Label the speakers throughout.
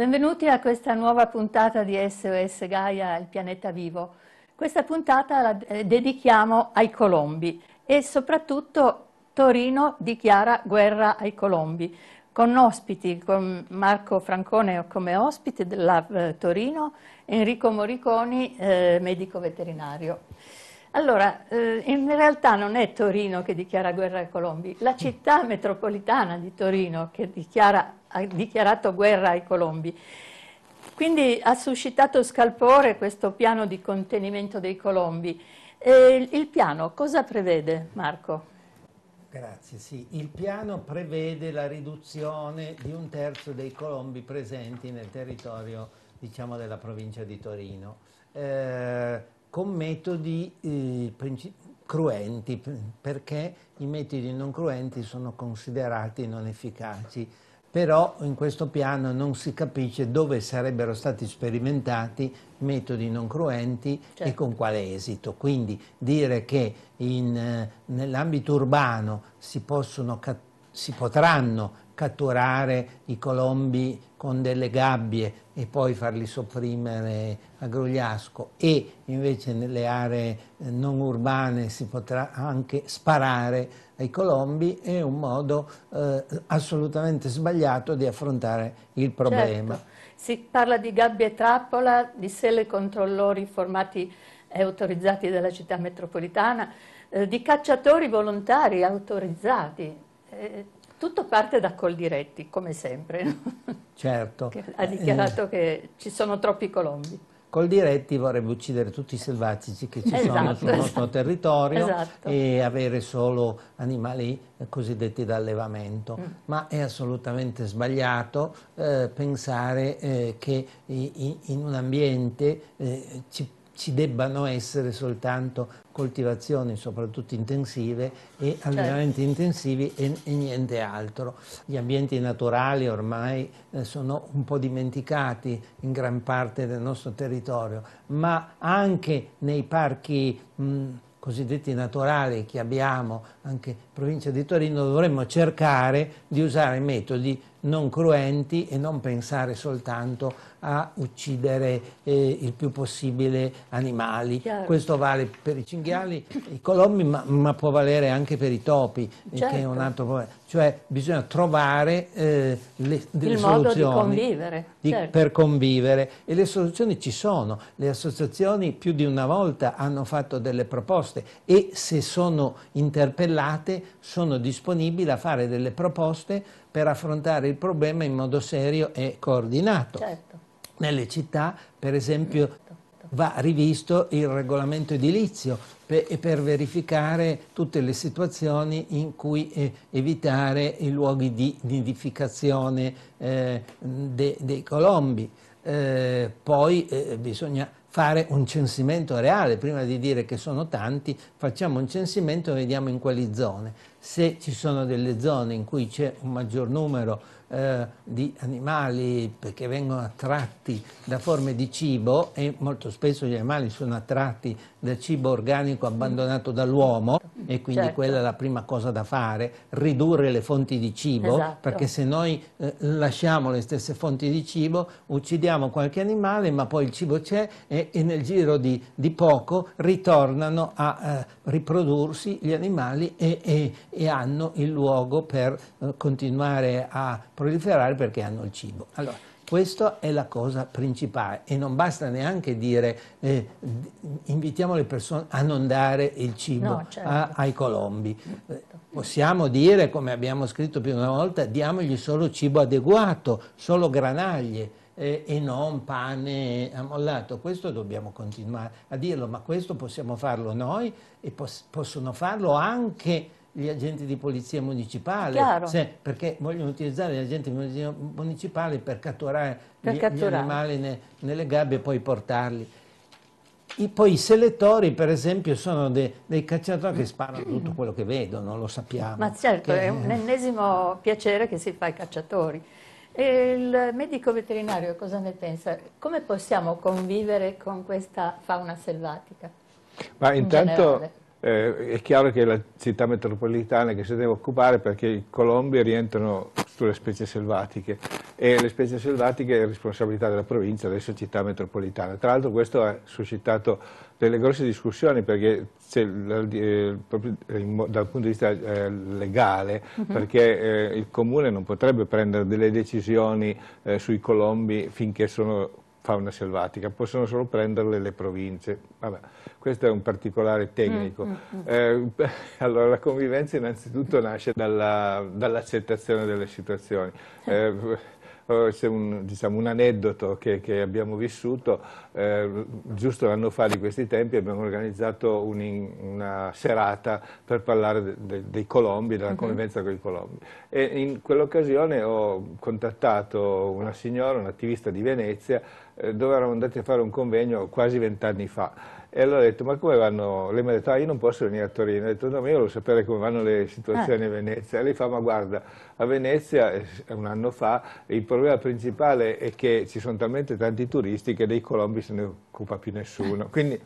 Speaker 1: Benvenuti a questa nuova puntata di SOS Gaia, il pianeta vivo. Questa puntata la eh, dedichiamo ai colombi e soprattutto Torino dichiara guerra ai colombi, con ospiti, con Marco Francone come ospite della eh, Torino, Enrico Moriconi, eh, medico veterinario. Allora, eh, in realtà non è Torino che dichiara guerra ai colombi, la città metropolitana di Torino che dichiara, ha dichiarato guerra ai colombi. Quindi ha suscitato scalpore questo piano di contenimento dei colombi. E il piano cosa prevede, Marco?
Speaker 2: Grazie, sì. Il piano prevede la riduzione di un terzo dei colombi presenti nel territorio diciamo, della provincia di Torino. Eh, con metodi eh, cruenti, perché i metodi non cruenti sono considerati non efficaci. Però in questo piano non si capisce dove sarebbero stati sperimentati metodi non cruenti certo. e con quale esito. Quindi dire che eh, nell'ambito urbano si, possono, si potranno catturare i colombi con delle gabbie e poi farli sopprimere a Grugliasco e invece nelle aree eh, non urbane si potrà anche sparare ai colombi è un modo eh, assolutamente sbagliato di affrontare il problema. Certo.
Speaker 1: Si parla di gabbie trappola, di selle controllori formati e autorizzati dalla città metropolitana, eh, di cacciatori volontari autorizzati. Eh, tutto parte da Coldiretti, come sempre.
Speaker 2: Certo. ha dichiarato
Speaker 1: eh. che ci sono troppi colombi.
Speaker 2: Coldiretti vorrebbe uccidere tutti i selvatici che ci esatto, sono sul esatto. nostro territorio esatto. e avere solo animali eh, cosiddetti da allevamento, mm. ma è assolutamente sbagliato eh, pensare eh, che in un ambiente eh, ci ci debbano essere soltanto coltivazioni soprattutto intensive e allenamenti certo. intensivi e, e, niente altro. Gli ambienti naturali ormai eh, sono un po' dimenticati in gran parte del nostro territorio, ma anche nei parchi mh, cosiddetti naturali che abbiamo anche in provincia di Torino dovremmo cercare di usare metodi non cruenti e non pensare soltanto a uccidere eh, il più possibile animali. Chiaro. Questo vale per i cinghiali, i colombi, ma, ma può valere anche per i topi, certo. che è un certo. altro problema. Cioè bisogna trovare eh, le, delle il modo soluzioni di convivere. Di, certo. per convivere e le soluzioni ci sono. Le associazioni più di una volta hanno fatto delle proposte e se sono interpellate sono disponibili a fare delle proposte per affrontare il problema in modo serio e coordinato. Certo nelle città, per esempio, va rivisto il regolamento edilizio per, per verificare tutte le situazioni in cui eh, evitare i luoghi di nidificazione eh, de, dei colombi. Eh, poi eh, bisogna fare un censimento reale, prima di dire che sono tanti, facciamo un censimento e vediamo in quali zone se ci sono delle zone in cui c'è un maggior numero eh, di animali che vengono attratti da forme di cibo e molto spesso gli animali sono attratti da cibo organico abbandonato dall'uomo certo. e quindi certo. quella è la prima cosa da fare, ridurre le fonti di cibo esatto. perché se noi eh, lasciamo le stesse fonti di cibo uccidiamo qualche animale ma poi il cibo c'è e, e, nel giro di, di poco ritornano a eh, riprodursi gli animali e, e e hanno il luogo per eh, continuare a proliferare perché hanno il cibo. Allora, questa è la cosa principale e non basta neanche dire eh, invitiamo le persone a non dare il cibo no, certo. a, ai colombi. Eh, possiamo dire, come abbiamo scritto più di una volta, diamogli solo cibo adeguato, solo granaglie eh, e non pane ammollato. Questo dobbiamo continuare a dirlo, ma questo possiamo farlo noi e pos possono farlo anche gli agenti di polizia municipale, se, perché vogliono utilizzare gli agenti municipali per catturare, per gli, catturare. gli, animali ne, nelle gabbie e poi portarli. I, poi i selettori, per esempio, sono de, dei cacciatori che sparano tutto quello che vedono, lo sappiamo. Ma
Speaker 1: certo, che... è un ennesimo piacere che si fa ai cacciatori. E il medico veterinario cosa ne pensa? Come possiamo convivere con questa fauna selvatica?
Speaker 3: Ma intanto generale? Eh, è chiaro che è la città metropolitana che si deve occupare perché i colombi rientrano sulle specie selvatiche e le specie selvatiche è responsabilità della provincia, adesso città metropolitana. Tra l'altro questo ha suscitato delle grosse discussioni perché eh, proprio dal punto di vista eh, legale, uh mhm. -huh. perché eh, il comune non potrebbe prendere delle decisioni eh, sui colombi finché sono fauna selvatica, possono solo prenderle le province. Vabbè, questo è un particolare tecnico. Mm, mm, mm. Eh, allora, la convivenza innanzitutto nasce dall'accettazione dall delle situazioni. Eh, eh oh, se un, diciamo, un aneddoto che, che abbiamo vissuto, eh, giusto l'anno fa di questi tempi abbiamo organizzato un una serata per parlare de, de, dei colombi, della mm-hmm. convivenza con i colombi. E in quell'occasione ho contattato una signora, un attivista di Venezia, eh, dove eravamo andati a fare un convegno quasi vent'anni fa. E allora ho detto, ma come vanno? Lei mi ha detto, ah, io non posso venire a Torino. Ho detto, no, ma io voglio sapere come vanno le situazioni eh. a Venezia. E lei fa, ma guarda, a Venezia, eh, un anno fa, il problema principale è che ci sono talmente tanti turisti che dei colombi se ne occupa più nessuno. Quindi,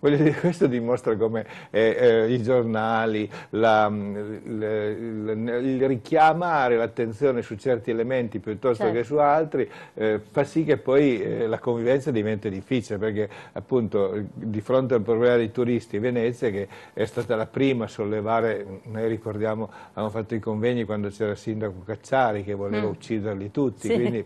Speaker 3: Voglio dire, questo dimostra come eh, eh, i giornali, la, mm, il richiamare l'attenzione su certi elementi piuttosto certo. che su certo. altri eh, fa sì che poi eh, la convivenza diventi difficile, perché appunto di fronte al problema dei turisti Venezia, che è stata la prima a sollevare, noi ricordiamo, abbiamo fatto i convegni quando c'era il sindaco Cacciari che voleva mm. ucciderli tutti, sì. quindi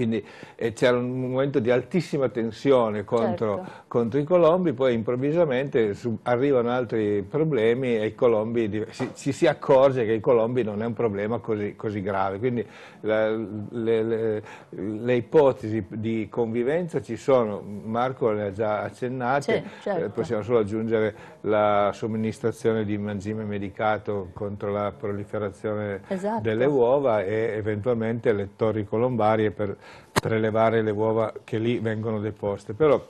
Speaker 3: quindi eh, c'era un momento di altissima tensione contro, certo. contro i colombi, poi improvvisamente su, arrivano altri problemi e colombi, si, ci si accorge che i colombi non è un problema così, così grave, quindi la, le, le, le, ipotesi di convivenza ci sono, Marco le ha già accennate, certo. eh, possiamo solo aggiungere la somministrazione di mangime medicato contro la proliferazione esatto. delle uova e eventualmente le torri colombarie per prelevare le uova che lì vengono deposte, però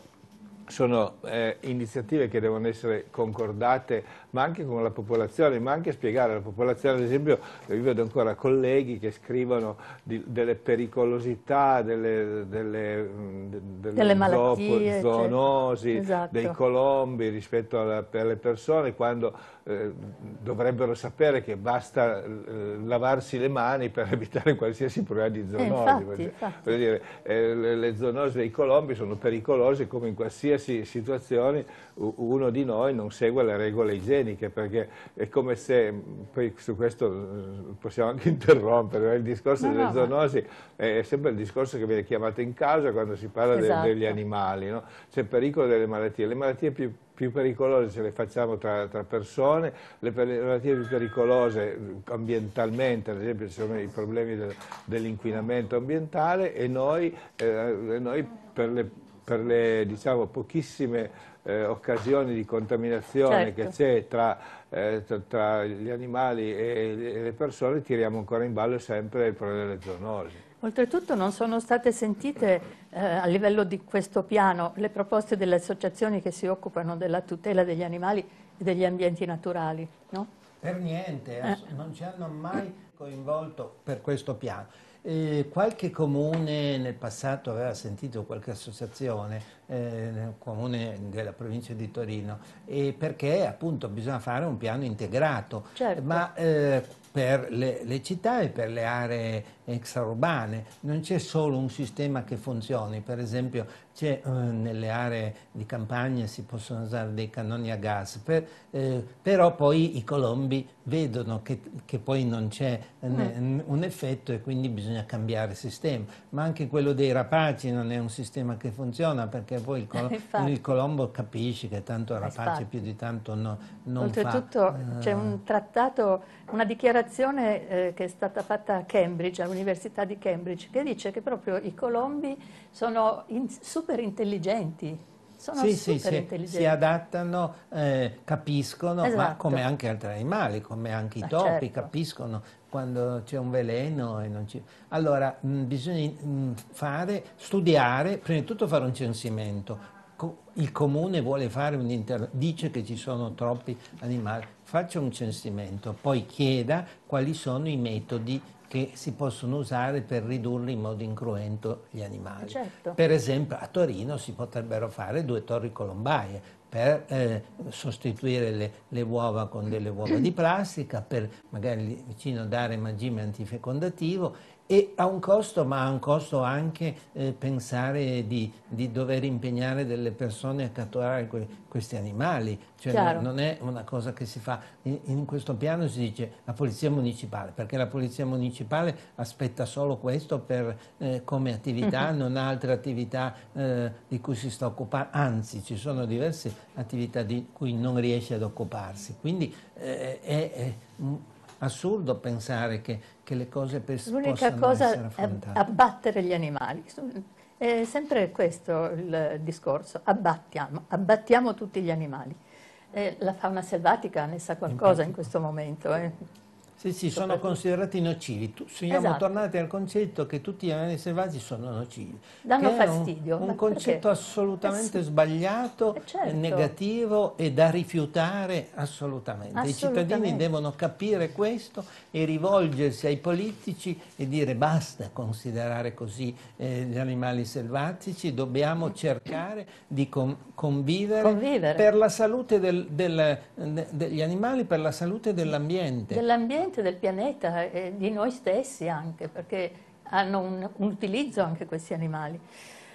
Speaker 3: sono eh, iniziative che devono essere concordate ma anche con la popolazione, ma anche spiegare alla popolazione, ad esempio io vedo ancora colleghi che scrivono di, delle pericolosità, delle, delle, mm, delle, delle malattie, zoonosi, esatto. dei colombi rispetto alla, alle persone, quando eh, dovrebbero sapere che basta eh, lavarsi le mani per evitare qualsiasi problema di eh, zoonosi. Eh, infatti, perché, infatti. Dire, le, le zoonosi dei colombi sono pericolose come in qualsiasi situazione uno di noi non segue le regole igieniche igieniche, perché è come se, mm, poi su questo mm, possiamo anche interrompere, il discorso no, delle no, zoonosi ma... è sempre il discorso che viene chiamato in causa quando si parla esatto. de, degli animali, no? c'è il pericolo delle malattie, le malattie più più pericolose ce le facciamo tra, tra persone, le malattie più pericolose mm, ambientalmente, ad esempio ci sono i problemi de, dell'inquinamento ambientale e noi, eh, noi per le per le diciamo, pochissime eh, occasioni di contaminazione certo. che c'è tra, eh, tra, gli animali e, le persone, tiriamo ancora in ballo sempre il problema delle zoonosi.
Speaker 1: Oltretutto non sono state sentite eh, a livello di questo piano le proposte delle associazioni che si occupano della tutela degli animali e degli ambienti naturali, no?
Speaker 2: Per niente, eh. non ci hanno mai coinvolto per questo piano. E qualche comune nel passato aveva sentito qualche associazione, eh, comune della provincia di Torino, perché appunto bisogna fare un piano integrato, certo. ma eh, per le, le, città e per le aree extraurbane, non c'è solo un sistema che funzioni, per esempio eh, nelle aree di campagna si possono usare dei cannoni a gas, per, eh, però poi i colombi vedono che, che poi non c'è eh, mm. un effetto e quindi bisogna cambiare sistema, ma anche quello dei rapaci non è un sistema che funziona perché poi il, col il colombo capisce che tanto rapace più di tanto no, non Oltretutto, fa. Oltretutto c'è eh. un
Speaker 1: trattato, una dichiarazione eh, che è stata fatta a Cambridge, all'Università dell'Università di Cambridge che dice che proprio i colombi sono in, super intelligenti, sono sì, super sì, intelligenti. Si
Speaker 2: adattano, eh, capiscono, esatto. ma come anche altri animali, come anche i topi, certo. capiscono quando c'è un veleno e non ci... Allora, mh, mm, bisogna mh, mm, fare, studiare, prima di tutto fare un censimento. Co il comune vuole fare un inter... dice che ci sono troppi animali, faccia un censimento, poi chieda quali sono i metodi che si possono usare per ridurre in modo incruento gli animali. Eh, certo. Per esempio a Torino si potrebbero fare due torri colombaie per eh, sostituire le, le, uova con delle uova di plastica, per magari vicino dare mangime antifecondativo e ha un costo, ma ha un costo anche eh, pensare di, di, dover impegnare delle persone a catturare que questi animali, cioè non, non, è una cosa che si fa. In, in, questo piano si dice la polizia municipale, perché la polizia municipale aspetta solo questo per, eh, come attività, uh mhm. -huh. non ha altre attività eh, di cui si sta occupando, anzi ci sono diverse attività di cui non riesce ad occuparsi. Quindi eh, è, è assurdo pensare che, che le cose per, L'unica cosa è
Speaker 1: abbattere gli animali. È sempre questo il discorso, abbattiamo, abbattiamo tutti gli animali. Eh, la fauna selvatica ne sa qualcosa in questo momento. Eh. Sì, sì, sono
Speaker 2: considerati nocivi. Tu, siamo esatto. tornati al concetto che tutti gli animali selvaggi sono nocivi. Danno fastidio. Un, un concetto perché? assolutamente eh sì. sbagliato, eh, certo. negativo e da rifiutare assolutamente. assolutamente. I cittadini devono capire questo e rivolgersi ai politici e dire basta considerare così eh, gli animali selvatici, dobbiamo mm. cercare di con, convivere, convivere, per la salute del, del, de, degli animali, per la salute dell'ambiente.
Speaker 1: Dell'ambiente veramente del pianeta e di noi stessi anche, perché hanno un, un utilizzo anche questi animali.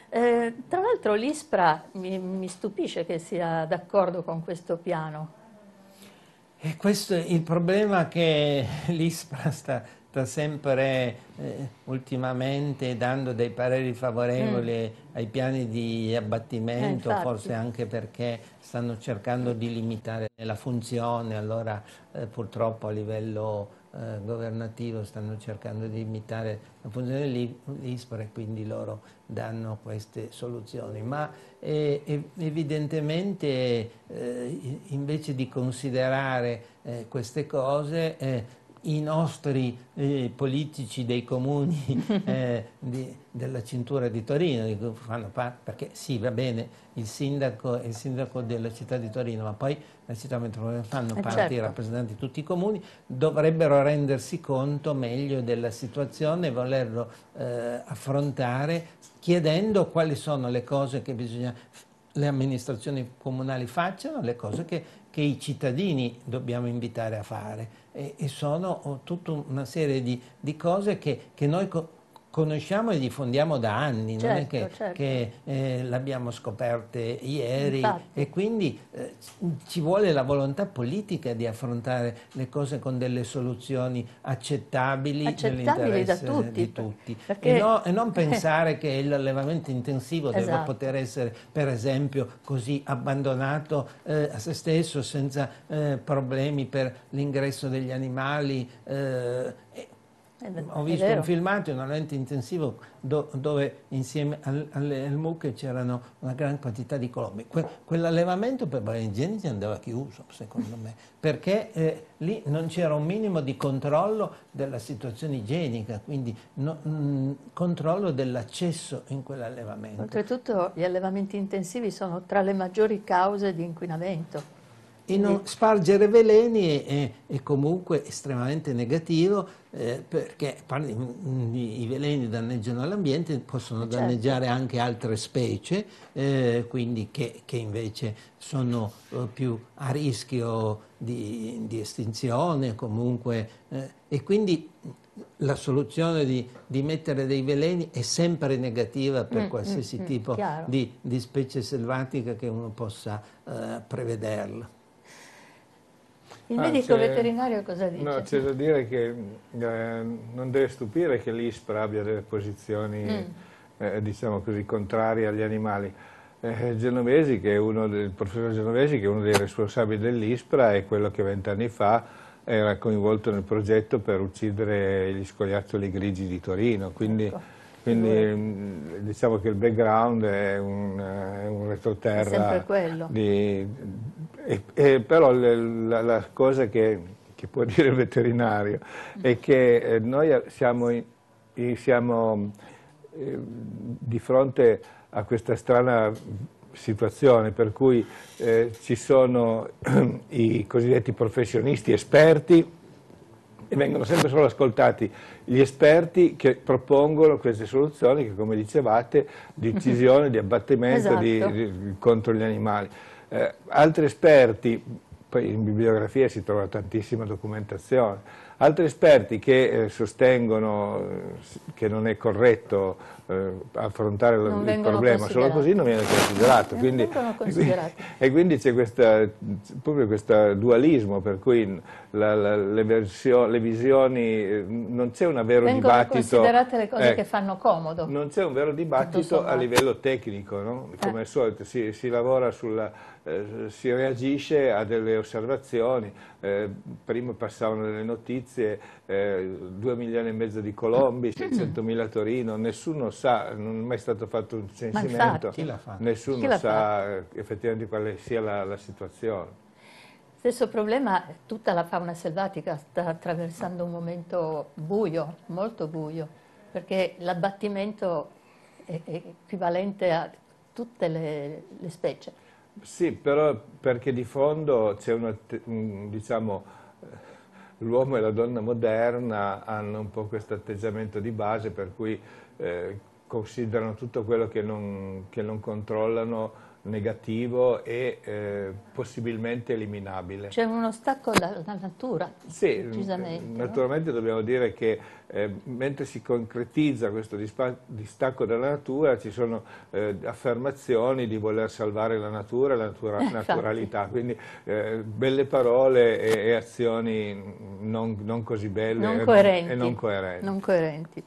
Speaker 1: Eh, tra l'altro l'ISPRA mi, mi, stupisce che sia d'accordo con questo piano.
Speaker 2: E questo è il problema che l'ISPRA sta, sta sempre eh, ultimamente dando dei pareri favorevoli mm. ai piani di abbattimento, eh, forse anche perché stanno cercando di limitare la funzione, allora eh, purtroppo a livello eh, governativo stanno cercando di limitare la funzione dell'ISPRA e quindi loro danno queste soluzioni. Ma eh, evidentemente eh, invece di considerare queste cose i nostri eh, politici dei comuni eh, di, della cintura di Torino, fanno parte, perché sì, va bene, il sindaco è il sindaco della città di Torino, ma poi la città metropolitana fanno eh parte certo. i rappresentanti di tutti i comuni, dovrebbero rendersi conto meglio della situazione e volerlo eh, affrontare chiedendo quali sono le cose che bisogna le amministrazioni comunali facciano, le cose che che i cittadini dobbiamo invitare a fare e, e sono oh, tutta una serie di, di cose che, che noi conosciamo e diffondiamo da anni, certo, non è certo, che, certo. che eh, l'abbiamo scoperte ieri Infatti. e quindi eh, ci vuole la volontà politica di affrontare le cose con delle soluzioni accettabili, accettabili da tutti, di tutti. Perché... E, no, e, non pensare che l'allevamento intensivo esatto. debba poter essere per esempio così abbandonato eh, a se stesso senza eh, problemi per l'ingresso degli animali eh, ho visto un filmato in una lente intensivo do, dove insieme al, alle, alle, mucche c'erano una gran quantità di colombi. Que, quell'allevamento per Barenzieniti andava chiuso, secondo me, perché eh, lì non c'era un minimo di controllo della situazione igienica, quindi no, mh, mm, controllo dell'accesso in quell'allevamento.
Speaker 1: Oltretutto gli allevamenti intensivi sono tra le maggiori cause di inquinamento.
Speaker 2: E non spargere veleni è, è comunque estremamente negativo eh, perché mm, i veleni danneggiano l'ambiente, possono eh, certo. danneggiare anche altre specie, eh, quindi che, che, invece sono eh, più a rischio di, di estinzione comunque. Eh, e quindi la soluzione di, di, mettere dei veleni è sempre negativa per mm, mm qualsiasi mm, tipo di, di, specie selvatica che uno possa prevederla.
Speaker 1: Il ah, medico veterinario cosa dice? No, c'è da dire che eh,
Speaker 3: non deve stupire che l'ISPRA abbia delle posizioni, mm. eh, diciamo così, contrarie agli animali. Eh, Genovesi, che è uno del, il professor Genovesi, che è uno dei responsabili dell'ISPRA, è quello che vent'anni fa era coinvolto nel progetto per uccidere gli scoiattoli grigi di Torino. Quindi, ecco. quindi mm, diciamo che il background è un, eh, un retroterra di, e, e però le, la, la, cosa che, che, può dire il veterinario è che eh, noi siamo, in, siamo eh, di fronte a questa strana situazione per cui eh, ci sono i cosiddetti professionisti esperti e vengono sempre solo ascoltati gli esperti che propongono queste soluzioni che come dicevate di incisione, di abbattimento esatto. di, di, esatto. contro gli animali. Eh, altri esperti, poi in bibliografia si trova tantissima documentazione, altri esperti che eh, sostengono eh, che non è corretto eh, affrontare la, il problema, solo così non viene considerato. Quindi, e quindi c'è proprio questo dualismo per cui la, la, le, versio, le, visioni, eh, non c'è un vero Vengono dibattito... considerate le cose eh, che
Speaker 1: fanno comodo. Non
Speaker 3: c'è un vero dibattito a livello tecnico, no? come eh. al solito si, si lavora sulla... Eh, si reagisce a delle osservazioni, eh, prima passavano delle notizie, eh, 2 milioni e mezzo di colombi, 600 mm. mila Torino, nessuno sa, non è mai stato fatto un censimento, nessuno sa effettivamente quale sia la, la situazione.
Speaker 1: Stesso problema, tutta la fauna selvatica sta attraversando un momento buio, molto buio, perché l'abbattimento è, equivalente a tutte le, le, specie.
Speaker 3: Sì, però perché di fondo c'è una, diciamo, l'uomo e la donna moderna hanno un po' questo atteggiamento di base per cui eh, considerano tutto quello che non, che non controllano negativo e eh, possibilmente eliminabile. C'è
Speaker 1: uno stacco dalla natura,
Speaker 3: sì, precisamente. Naturalmente no? dobbiamo dire che eh, mentre si concretizza questo distacco dalla natura ci sono eh, affermazioni di voler salvare la natura e la natura naturalità, quindi eh, belle parole e, e azioni non, non, così belle non e, non
Speaker 1: coerenti.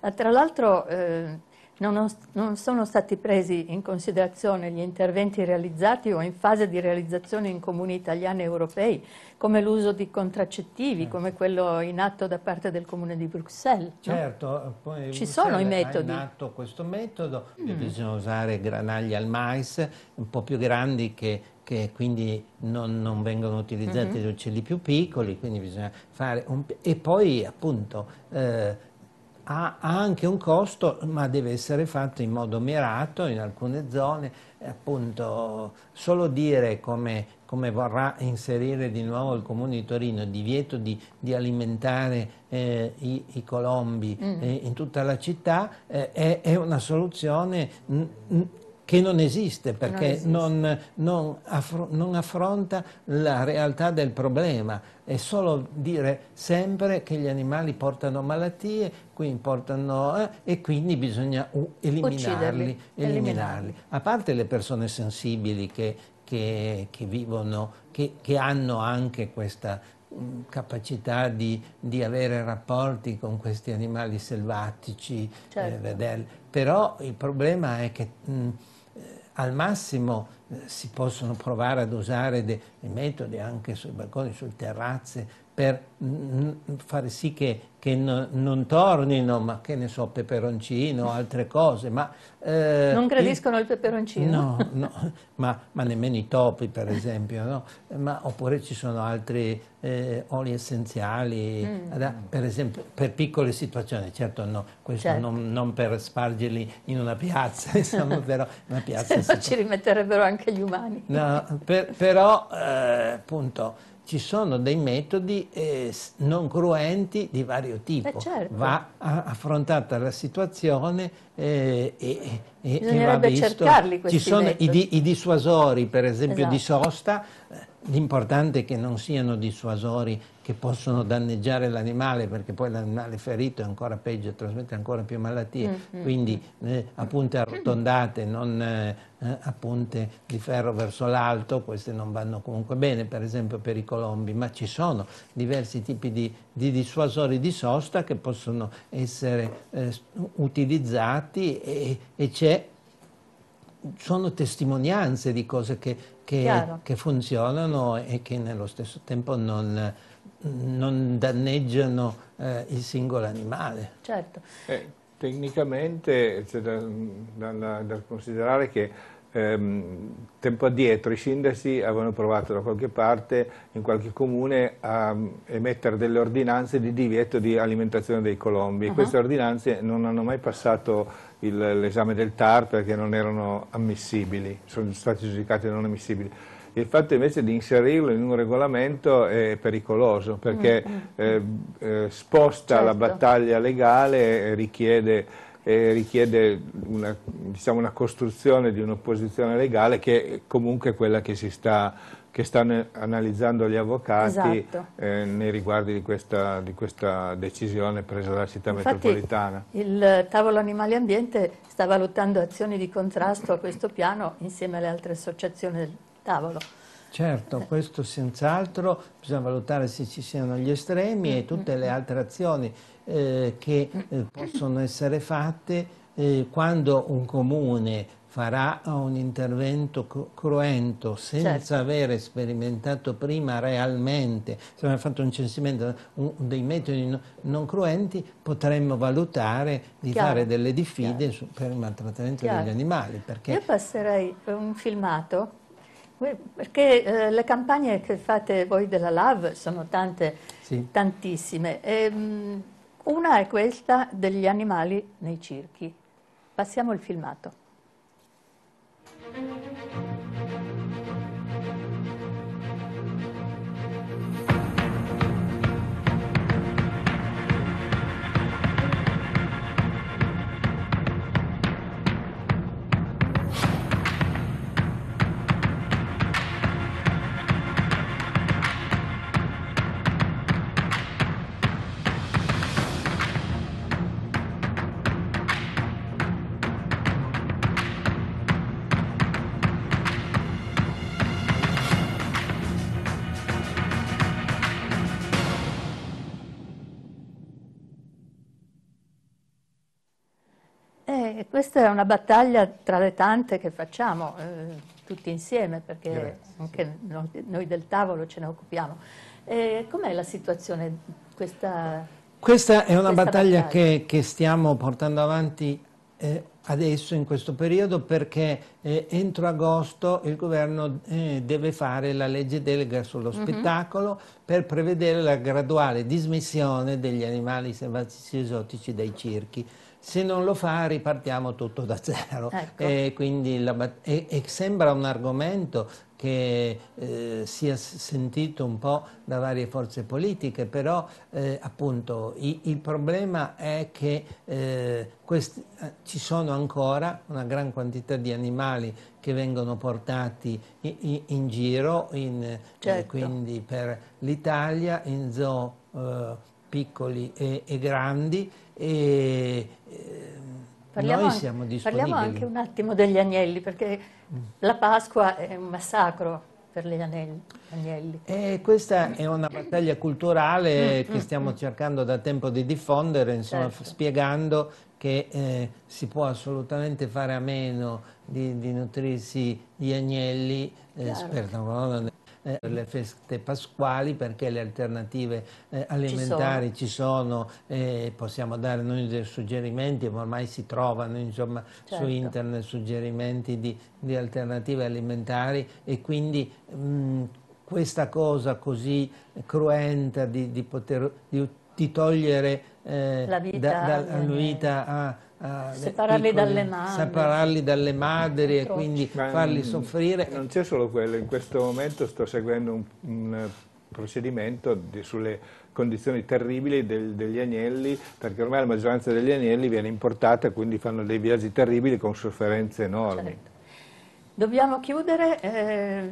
Speaker 1: Eh, tra l'altro eh, non, non sono stati presi in considerazione gli interventi realizzati o in fase di realizzazione in comuni italiani e europei, come l'uso di contraccettivi, certo. come quello in atto da parte del comune di Bruxelles. Certo, no? Eh, poi ci Bruxelles sono i metodi. È in
Speaker 2: atto questo metodo, mm. bisogna usare granaglie al mais, un po' più grandi che che quindi non, non vengono utilizzati mm -hmm. gli uccelli più piccoli, quindi bisogna fare un... e poi appunto eh, ha anche un costo, ma deve essere fatto in modo mirato in alcune zone, appunto solo dire come, come vorrà inserire di nuovo il Comune di Torino il divieto di, di alimentare eh, i, i, colombi mm. eh, in tutta la città eh, è, è, una soluzione che non esiste perché non, esiste. non, affr non affronta la realtà del problema, è solo dire sempre che gli animali portano malattie, quindi portano, eh, e quindi bisogna eliminarli, eliminarli. eliminarli. A parte le persone sensibili che, che, che vivono, che, che hanno anche questa mm, capacità di, di, avere rapporti con questi animali selvatici, eh, certo. eh, però il problema è che mh, mm, al massimo eh, si possono provare ad usare dei metodi anche sui balconi, sulle terrazze, per fare sì che che no, non tornino, ma che ne so, peperoncino, o altre cose. Ma, eh, non gradiscono il, il peperoncino. No, no ma, ma, nemmeno i topi, per esempio. No? Ma, oppure ci sono altri eh, oli essenziali, mm. ad, per esempio, per piccole situazioni. Certo, no, questo certo. Non, non, per spargerli in una piazza, insomma, però una piazza... Se
Speaker 1: no ci rimetterebbero anche gli umani.
Speaker 2: No, per, però, eh, appunto, ci sono dei metodi eh, non cruenti di vario proprio tipo. Eh certo. Va affrontata la situazione eh, e, e, e va visto. Ci sono i, i, dissuasori, per esempio, esatto. di sosta. L'importante è che non siano dissuasori che possono danneggiare l'animale perché poi l'animale ferito è ancora peggio, trasmette ancora più malattie, mm -hmm. quindi mm. eh, a punte arrotondate, non eh, eh a punte di ferro verso l'alto, queste non vanno comunque bene, per esempio per i colombi, ma ci sono diversi tipi di, di dissuasori di sosta che possono essere eh, utilizzati e, e c'è sono testimonianze di cose che, che, che, funzionano e che nello stesso tempo non, non danneggiano eh, il singolo animale. Certo. Eh,
Speaker 3: tecnicamente c'è da, da, da, considerare che ehm, tempo addietro i sindaci avevano provato da qualche parte, in qualche comune, a emettere delle ordinanze di divieto di alimentazione dei colombi. Uh ah. -huh. Queste ordinanze non hanno mai passato l'esame del TAR perché non erano ammissibili, sono stati giudicati non ammissibili. Il fatto invece di inserirlo in un regolamento è pericoloso perché mm. mm. eh, eh, sposta certo. la battaglia legale e richiede, eh, richiede una, diciamo, una, costruzione di un'opposizione legale che è comunque quella che si sta che stanno analizzando gli avvocati esatto. eh, nei riguardi di questa, di questa, decisione presa dalla città Infatti, metropolitana.
Speaker 1: Il tavolo Animali Ambiente sta valutando azioni di contrasto a questo piano insieme alle altre associazioni tavolo.
Speaker 2: Certo, questo senz'altro, bisogna valutare se ci siano gli estremi e tutte le altre azioni eh, che eh, possono essere fatte eh, quando un comune farà un intervento cruento senza certo. avere sperimentato prima realmente, se abbiamo fatto un censimento un, dei metodi no, non cruenti, potremmo valutare di Chiaro. fare delle diffide su, per il maltrattamento Chiaro. degli animali. Io
Speaker 1: passerei un filmato perché eh, le campagne che fate voi della LAV sono tante, sì. tantissime. E, ehm, mh, una è questa degli animali nei circhi. Passiamo il filmato. questa è una battaglia tra le tante che facciamo eh, tutti insieme, perché Grazie, anche sì. noi del tavolo ce ne occupiamo. Eh, com'è la situazione? Questa,
Speaker 2: questa è una questa battaglia, battaglia. Che, che, stiamo portando avanti eh, adesso in questo periodo perché eh, entro agosto il governo eh, deve fare la legge delega sullo mm -hmm. spettacolo per prevedere la graduale dismissione degli animali selvatici esotici dai circhi. Se non lo fa ripartiamo tutto da zero. Ecco. E, la, e, e sembra un argomento che eh, si sentito un po' da varie forze politiche, però eh, appunto i, il problema è che eh, questi, eh, ci sono ancora una gran quantità di animali che vengono portati in, in, in giro, in, eh, certo. quindi per l'Italia in zoo eh, piccoli e, e grandi e eh, parliamo, noi siamo disponibili. Parliamo anche un
Speaker 1: attimo degli agnelli perché mm. la Pasqua è un massacro per gli anelli, agnelli.
Speaker 2: E questa è una battaglia culturale mm, che mm, stiamo mm. cercando da tempo di diffondere, insomma, certo. spiegando che eh, si può assolutamente fare a meno di, di nutrirsi gli agnelli, eh, eh, per le feste pasquali perché le alternative eh, alimentari ci sono, ci sono possiamo dare noi dei suggerimenti, ma ormai si trovano insomma, certo. su internet suggerimenti di, di, alternative alimentari e quindi... Mh, mm, questa cosa così cruenta di, di poter di, di togliere eh, la vita, da, da, la vita a, Ah, separarli piccoli, dalle madri, separarli dalle madri
Speaker 1: e quindi Ma farli
Speaker 3: soffrire. Non c'è solo quello, in questo momento sto seguendo un, un eh, procedimento di, sulle condizioni terribili del, degli agnelli, perché ormai la maggioranza degli agnelli viene importata, quindi fanno dei viaggi terribili con sofferenze enormi.
Speaker 1: Certo. Dobbiamo chiudere, eh,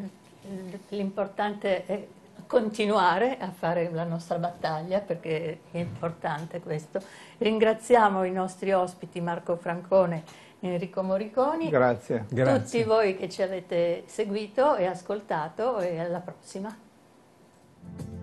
Speaker 1: l'importante è continuare a fare la nostra battaglia perché è importante questo. Ringraziamo i nostri ospiti Marco Francone e Enrico Moriconi. Grazie. Tutti Grazie. voi che ci avete seguito e ascoltato e alla prossima.